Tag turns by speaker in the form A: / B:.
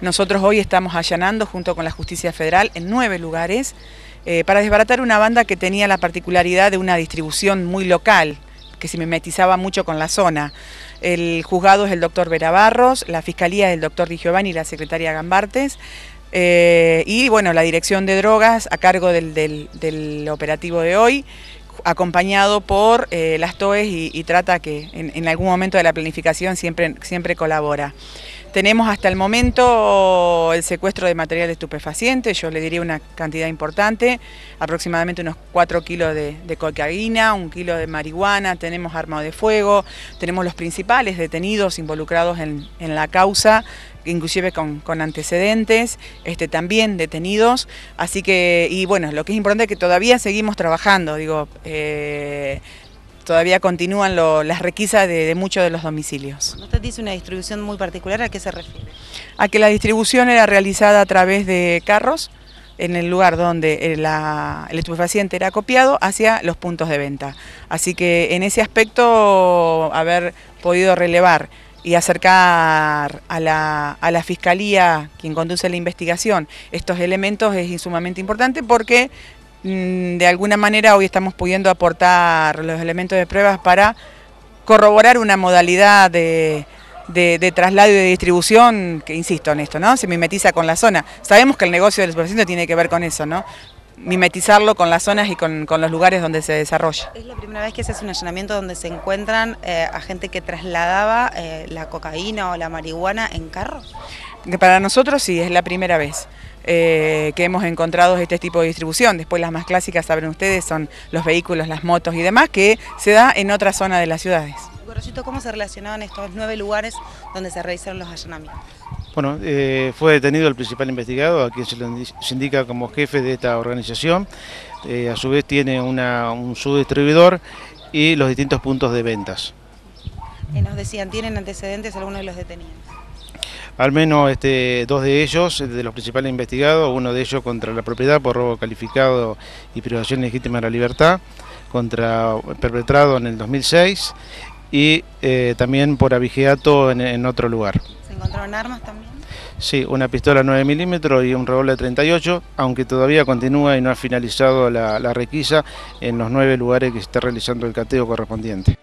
A: Nosotros hoy estamos allanando junto con la Justicia Federal en nueve lugares eh, para desbaratar una banda que tenía la particularidad de una distribución muy local, que se mimetizaba mucho con la zona. El juzgado es el doctor Vera Barros, la fiscalía es el doctor Di Giovanni y la secretaria Gambartes. Eh, y bueno, la dirección de drogas a cargo del operativo de hoy, acompañado por eh, las TOES y, Trata, que en, algún momento de la planificación siempre, siempre colabora. Tenemos hasta el momento el secuestro de material estupefaciente, yo le diría una cantidad importante, aproximadamente unos 4 kilos de, cocaína, un kilo de marihuana, tenemos arma de fuego, tenemos los principales detenidos involucrados en, la causa, inclusive con, antecedentes, este, también detenidos. Así que, y bueno, lo que es importante es que todavía seguimos trabajando, digo, eh, todavía continúan las requisas de, muchos de los domicilios.
B: Usted dice una distribución muy particular, ¿a qué se refiere?
A: A que la distribución era realizada a través de carros en el lugar donde eh, el, la, estupefaciente era copiado hacia los puntos de venta. Así que en ese aspecto haber podido relevar y acercar a la, a la, Fiscalía, quien conduce la investigación, estos elementos es sumamente importante porque Mm, de alguna manera hoy estamos pudiendo aportar los elementos de pruebas para corroborar una modalidad de, de, traslado y de distribución, que insisto en esto, ¿no? Se mimetiza con la zona. Sabemos que el negocio del superficie tiene que ver con eso, ¿no? mimetizarlo con las zonas y con, los lugares donde se desarrolla. Es
B: la primera vez que se hace un allanamiento donde se encuentran eh, a gente que trasladaba eh, la cocaína o la marihuana
A: en carro? Para nosotros sí, es la primera vez. Eh, que hemos encontrado este tipo de distribución. Después las más clásicas, saben ustedes, son los vehículos, las motos y demás, que se da en otra zona de las ciudades.
B: Gorosito, ¿cómo se relacionaban estos nueve lugares donde se realizaron los allanamientos?
C: Bueno, eh, fue detenido el principal investigado, a quien se le indica como jefe de esta organización. Eh, a su vez tiene un subdistribuidor y los distintos puntos de ventas.
B: nos decían, ¿tienen antecedentes algunos de los detenidos?
C: al menos este, dos de ellos, de los principales investigados, uno de ellos contra la propiedad por robo calificado y privación legítima de la libertad, contra perpetrado en el 2006 y eh, también por abigeato en, otro lugar.
B: ¿Se encontraron armas también?
C: Sí, una pistola 9 milímetros y un revólver 38, aunque todavía continúa y no ha finalizado la, la requisa en los nueve lugares que se está realizando el cateo correspondiente.